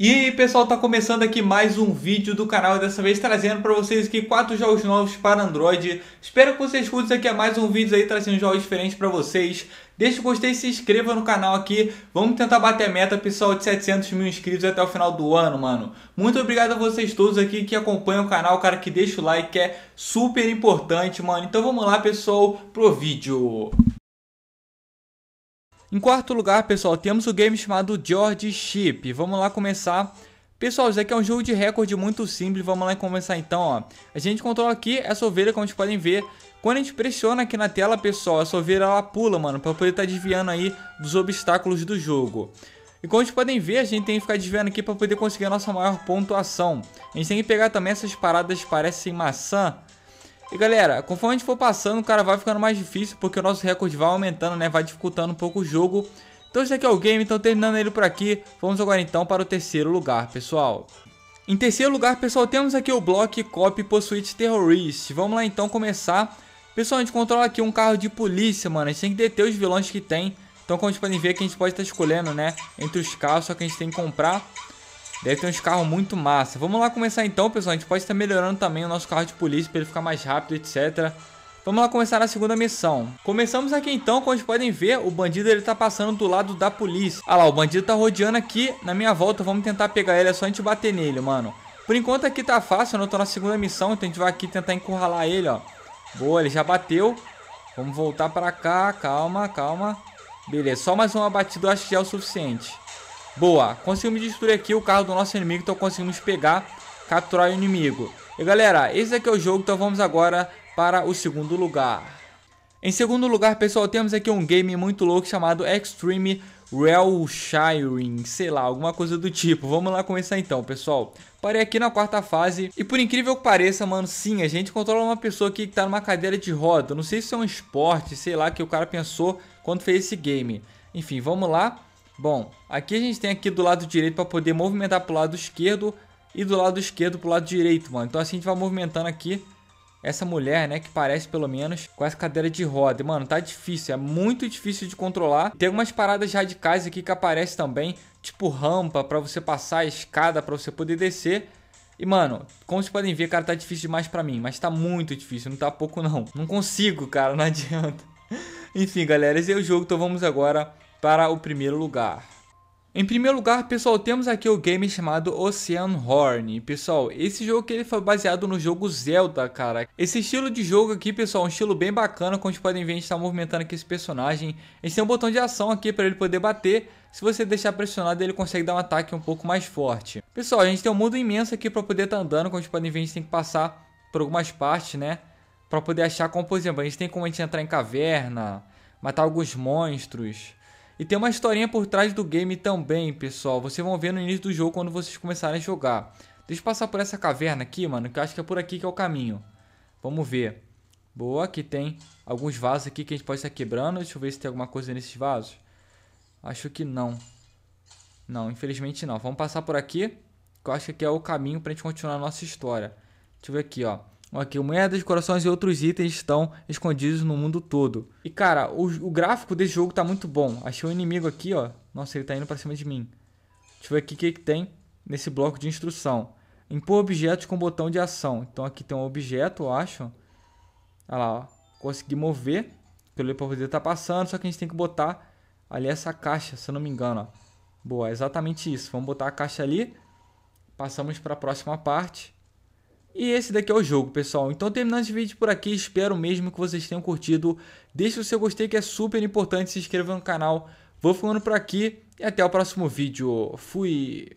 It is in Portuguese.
E aí pessoal, tá começando aqui mais um vídeo do canal, dessa vez trazendo para vocês aqui quatro jogos novos para Android. Espero que vocês curtam aqui a é mais um vídeo aí, trazendo jogos diferentes para vocês. Deixa o gostei, se inscreva no canal aqui, vamos tentar bater a meta pessoal de 700 mil inscritos até o final do ano, mano. Muito obrigado a vocês todos aqui que acompanham o canal, cara, que deixa o like, que é super importante, mano. Então vamos lá pessoal, pro vídeo. Em quarto lugar, pessoal, temos o game chamado George Ship. Vamos lá começar. Pessoal, isso aqui é um jogo de recorde muito simples, vamos lá começar então, ó. A gente controla aqui essa ovelha, como vocês podem ver. Quando a gente pressiona aqui na tela, pessoal, essa ovelha ela pula, mano, pra poder estar tá desviando aí dos obstáculos do jogo. E como vocês podem ver, a gente tem que ficar desviando aqui pra poder conseguir a nossa maior pontuação. A gente tem que pegar também essas paradas que parecem maçã, e galera, conforme a gente for passando, o cara vai ficando mais difícil, porque o nosso recorde vai aumentando, né? Vai dificultando um pouco o jogo. Então esse aqui é o game, então terminando ele por aqui, vamos agora então para o terceiro lugar, pessoal. Em terceiro lugar, pessoal, temos aqui o Block Cop Pursuit Terrorist. Vamos lá então começar. Pessoal, a gente controla aqui um carro de polícia, mano. A gente tem que deter os vilões que tem. Então como vocês podem ver, a gente pode estar tá escolhendo, né? Entre os carros, só que a gente tem que comprar. Deve ter uns carros muito massa. Vamos lá começar então, pessoal. A gente pode estar melhorando também o nosso carro de polícia para ele ficar mais rápido, etc. Vamos lá começar a segunda missão. Começamos aqui então, como vocês podem ver, o bandido ele tá passando do lado da polícia. Ah lá, o bandido tá rodeando aqui na minha volta. Vamos tentar pegar ele, é só a gente bater nele, mano. Por enquanto aqui tá fácil, eu não tô na segunda missão, então a gente vai aqui tentar encurralar ele, ó. Boa, ele já bateu. Vamos voltar pra cá, calma, calma. Beleza, só mais uma batida eu acho que já é o suficiente. Boa, conseguimos destruir aqui o carro do nosso inimigo, então conseguimos pegar, capturar o inimigo. E galera, esse aqui é o jogo, então vamos agora para o segundo lugar. Em segundo lugar, pessoal, temos aqui um game muito louco chamado Extreme Shiring sei lá, alguma coisa do tipo. Vamos lá começar então, pessoal. Parei aqui na quarta fase e por incrível que pareça, mano, sim, a gente controla uma pessoa aqui que tá numa cadeira de roda. Não sei se é um esporte, sei lá, que o cara pensou quando fez esse game. Enfim, vamos lá. Bom, aqui a gente tem aqui do lado direito para poder movimentar para o lado esquerdo e do lado esquerdo para o lado direito, mano. Então assim a gente vai movimentando aqui essa mulher, né, que parece pelo menos com essa cadeira de roda. Mano, tá difícil, é muito difícil de controlar. Tem algumas paradas radicais aqui que aparecem também, tipo rampa para você passar, escada para você poder descer. E, mano, como vocês podem ver, cara, tá difícil demais pra mim. Mas tá muito difícil, não tá pouco não. Não consigo, cara, não adianta. Enfim, galera, esse é o jogo, então vamos agora para o primeiro lugar. Em primeiro lugar, pessoal, temos aqui o game chamado Ocean Horn. Pessoal, esse jogo que ele foi baseado no jogo Zelda, cara. Esse estilo de jogo aqui, pessoal, é um estilo bem bacana, como vocês podem ver, a gente está movimentando aqui esse personagem. A gente tem um botão de ação aqui para ele poder bater. Se você deixar pressionado, ele consegue dar um ataque um pouco mais forte. Pessoal, a gente tem um mundo imenso aqui para poder estar tá andando, como vocês podem ver, a gente tem que passar por algumas partes, né? Para poder achar como, por exemplo, a gente tem como a gente entrar em caverna, matar alguns monstros e tem uma historinha por trás do game também, pessoal. Vocês vão ver no início do jogo quando vocês começarem a jogar. Deixa eu passar por essa caverna aqui, mano, que eu acho que é por aqui que é o caminho. Vamos ver. Boa, aqui tem alguns vasos aqui que a gente pode estar quebrando. Deixa eu ver se tem alguma coisa nesses vasos. Acho que não. Não, infelizmente não. Vamos passar por aqui, que eu acho que aqui é o caminho pra gente continuar a nossa história. Deixa eu ver aqui, ó. Aqui, moedas, corações e outros itens estão escondidos no mundo todo. E cara, o, o gráfico desse jogo tá muito bom. Achei um inimigo aqui, ó. Nossa, ele tá indo pra cima de mim. Deixa eu ver aqui o que, que tem nesse bloco de instrução. Impor objetos com botão de ação. Então aqui tem um objeto, eu acho. Olha lá, ó. Consegui mover. Pelo pra poder tá passando. Só que a gente tem que botar ali essa caixa, se eu não me engano, ó. Boa, é exatamente isso. Vamos botar a caixa ali. Passamos para a próxima parte. E esse daqui é o jogo, pessoal. Então terminando esse vídeo por aqui, espero mesmo que vocês tenham curtido. Deixe o seu gostei que é super importante, se inscreva no canal. Vou ficando por aqui e até o próximo vídeo. Fui!